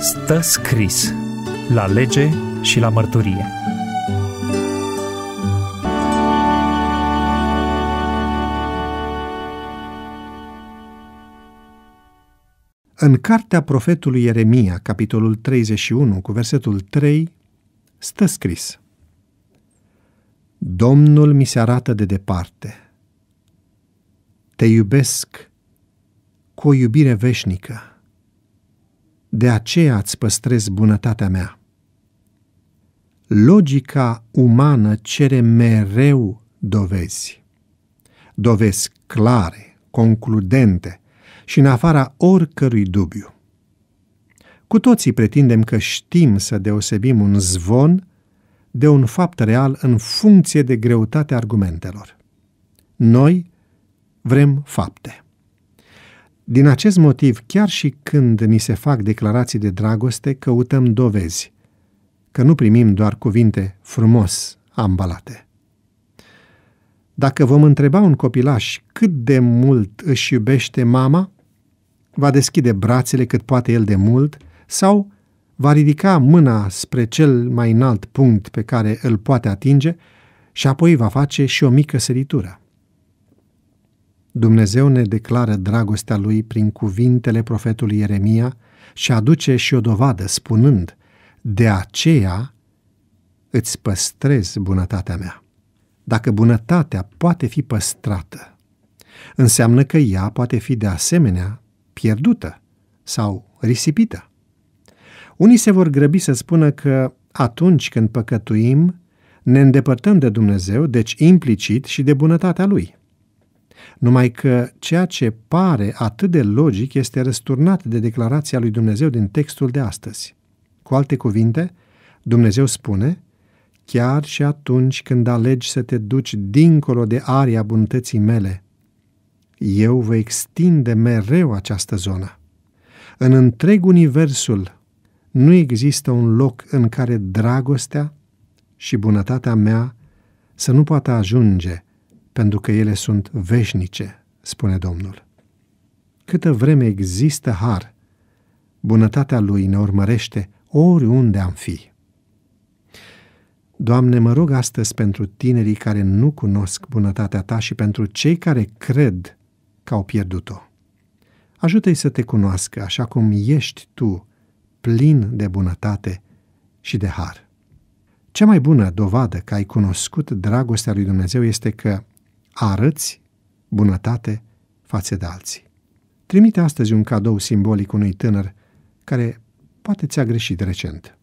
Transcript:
Stă scris la lege și la mărturie. În cartea profetului Ieremia, capitolul 31, cu versetul 3, stă scris Domnul mi se arată de departe. Te iubesc cu o iubire veșnică de aceea îți păstrez bunătatea mea. Logica umană cere mereu dovezi. Dovezi clare, concludente și în afara oricărui dubiu. Cu toții pretindem că știm să deosebim un zvon de un fapt real în funcție de greutatea argumentelor. Noi vrem fapte. Din acest motiv, chiar și când ni se fac declarații de dragoste, căutăm dovezi, că nu primim doar cuvinte frumos ambalate. Dacă vom întreba un copilaș cât de mult își iubește mama, va deschide brațele cât poate el de mult sau va ridica mâna spre cel mai înalt punct pe care îl poate atinge și apoi va face și o mică săritură. Dumnezeu ne declară dragostea lui prin cuvintele profetului Ieremia și aduce și o dovadă spunând, de aceea îți păstrez bunătatea mea. Dacă bunătatea poate fi păstrată, înseamnă că ea poate fi de asemenea pierdută sau risipită. Unii se vor grăbi să spună că atunci când păcătuim, ne îndepărtăm de Dumnezeu, deci implicit și de bunătatea Lui. Numai că ceea ce pare atât de logic este răsturnat de declarația lui Dumnezeu din textul de astăzi. Cu alte cuvinte, Dumnezeu spune, chiar și atunci când alegi să te duci dincolo de aria bunătății mele, eu voi extinde mereu această zonă. În întreg universul nu există un loc în care dragostea și bunătatea mea să nu poată ajunge pentru că ele sunt veșnice, spune Domnul. Câtă vreme există har, bunătatea Lui ne urmărește oriunde am fi. Doamne, mă rog astăzi pentru tinerii care nu cunosc bunătatea Ta și pentru cei care cred că au pierdut-o. Ajută-i să te cunoască așa cum ești Tu, plin de bunătate și de har. Cea mai bună dovadă că ai cunoscut dragostea lui Dumnezeu este că arăți bunătate față de alții. Trimite astăzi un cadou simbolic unui tânăr care poate ți-a greșit recent.